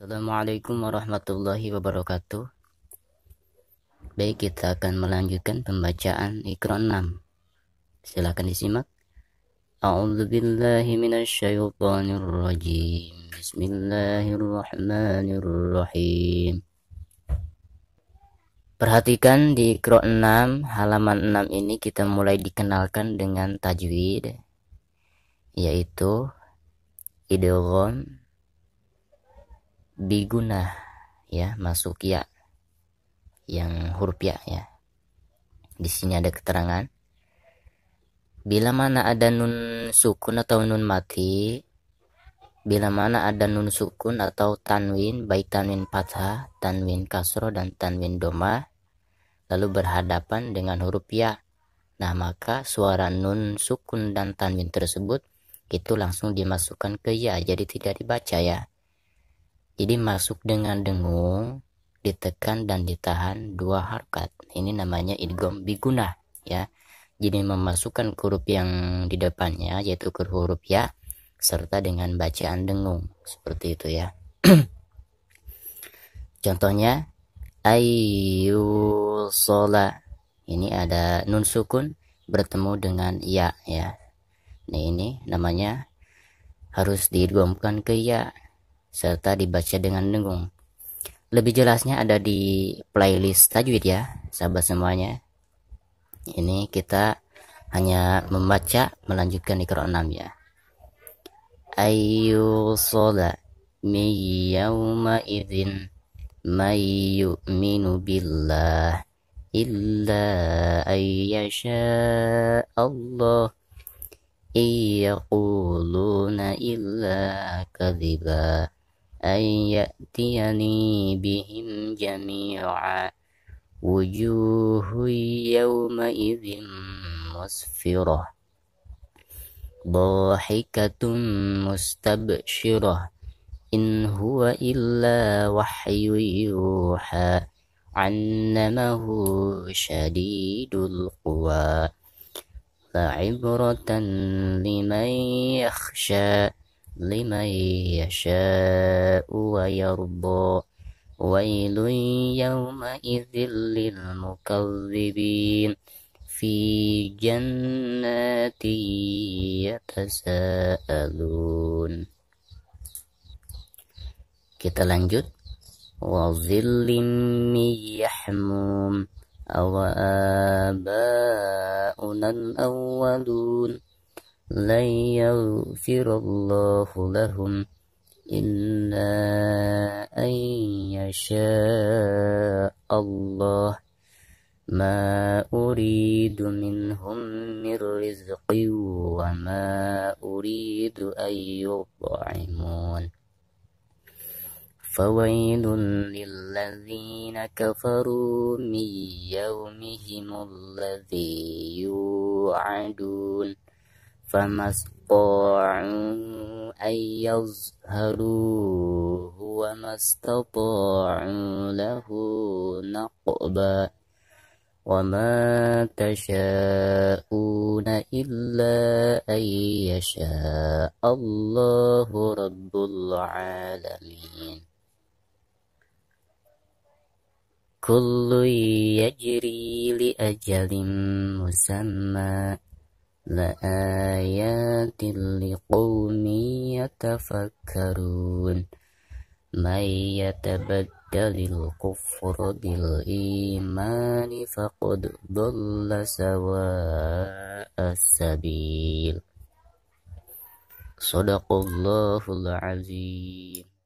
Assalamualaikum warahmatullahi wabarakatuh Baik kita akan melanjutkan pembacaan ikron 6 Silahkan disimak A'udhu billahi minasyaitonir Bismillahirrahmanirrahim Perhatikan di Iqra 6 halaman 6 ini kita mulai dikenalkan dengan tajwid yaitu Idogon biguna ya masuk ya yang huruf ya ya di sini ada keterangan bila mana ada nun sukun atau nun mati bila mana ada nun sukun atau tanwin baik tanwin fathah tanwin kasro dan tanwin doma lalu berhadapan dengan huruf ya nah maka suara nun sukun dan tanwin tersebut itu langsung dimasukkan ke ya jadi tidak dibaca ya jadi masuk dengan dengung, ditekan dan ditahan dua harkat. Ini namanya idgom biguna ya. Jadi memasukkan huruf yang di depannya yaitu huruf ya serta dengan bacaan dengung seperti itu ya. Contohnya ayu sola ini ada nun sukun bertemu dengan ya ya. Nah ini namanya harus didgomkan ke ya serta dibaca dengan dengung. Lebih jelasnya ada di playlist tajwid ya, sahabat semuanya. Ini kita hanya membaca melanjutkan di 6 ya. Ayu sola mi yauma idzin may yu'minu billah illa ayyasha Allah yaquluna illa kadhiba أن يأتيني بهم جميعا وجوه يومئذ مسفرة ضاحكة مستبشرة إن هو إلا وحي يوحى علمه شديد القوى فعبرة لمن يخشى لمن يشاء ويرضى ويل يومئذ للمكذبين في جنات يتساءلون kita lanjut wa zillim yahmum awa الْأَوَّلُونَ awwalun لن يغفر الله لهم إلا أن يشاء الله ما أريد منهم من رزق وما أريد أن يطعمون فويل للذين كفروا من يومهم الذي يوعدون فما استطاعوا أن يظهروه وما استطاعوا له نقبا وما تشاءون إلا أن يشاء الله رب العالمين كل يجري لأجل مسمى لآيات لقوم يتفكرون من يتبدل الكفر بالإيمان فقد ضل سواء السبيل صدق الله العظيم